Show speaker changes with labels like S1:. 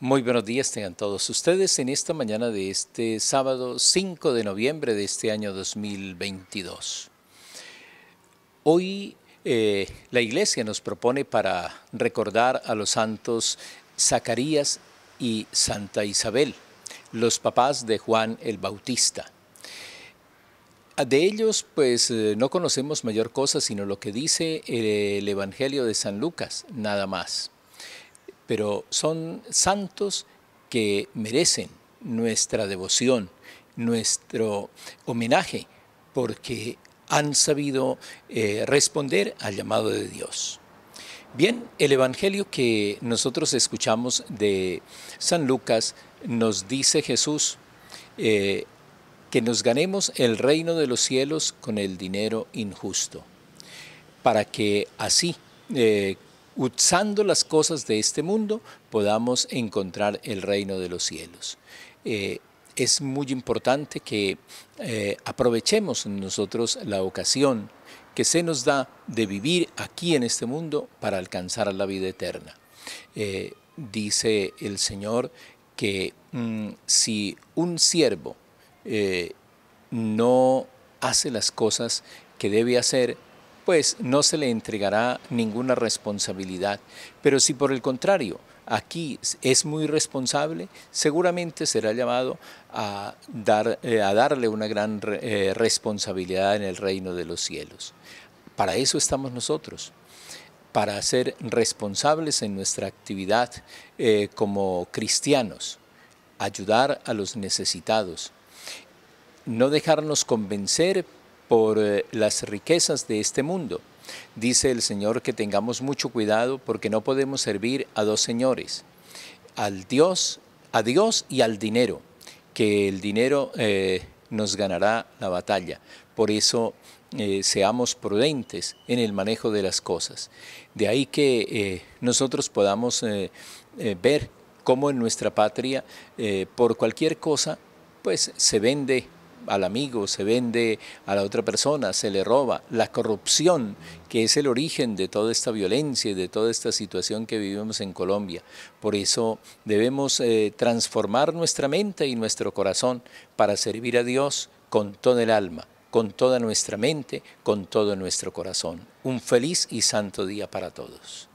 S1: Muy buenos días tengan todos ustedes en esta mañana de este sábado 5 de noviembre de este año 2022. Hoy eh, la iglesia nos propone para recordar a los santos Zacarías y Santa Isabel, los papás de Juan el Bautista. De ellos, pues eh, no conocemos mayor cosa sino lo que dice el Evangelio de San Lucas, nada más pero son santos que merecen nuestra devoción, nuestro homenaje, porque han sabido eh, responder al llamado de Dios. Bien, el Evangelio que nosotros escuchamos de San Lucas nos dice Jesús eh, que nos ganemos el reino de los cielos con el dinero injusto, para que así eh, usando las cosas de este mundo, podamos encontrar el reino de los cielos. Eh, es muy importante que eh, aprovechemos nosotros la ocasión que se nos da de vivir aquí en este mundo para alcanzar la vida eterna. Eh, dice el Señor que mm, si un siervo no hace las cosas que debe hacer, pues no se le entregará ninguna responsabilidad. Pero si por el contrario aquí es muy responsable, seguramente será llamado a, dar, eh, a darle una gran eh, responsabilidad en el reino de los cielos. Para eso estamos nosotros para ser responsables en nuestra actividad eh, como cristianos, ayudar a los necesitados, no dejarnos convencer por eh, las riquezas de este mundo. Dice el Señor que tengamos mucho cuidado porque no podemos servir a dos señores, al Dios, a Dios y al dinero, que el dinero eh, nos ganará la batalla. Por eso eh, seamos prudentes en el manejo de las cosas. De ahí que nosotros podamos ver cómo en nuestra patria, por cualquier cosa, pues se vende al amigo, se vende a la otra persona, se le roba. La corrupción, que es el origen de toda esta violencia y de toda esta situación que vivimos en Colombia. Por eso debemos eh, transformar nuestra mente y nuestro corazón para servir a Dios con todo el alma, con toda nuestra mente, con todo nuestro corazón. Un feliz y santo día para todos.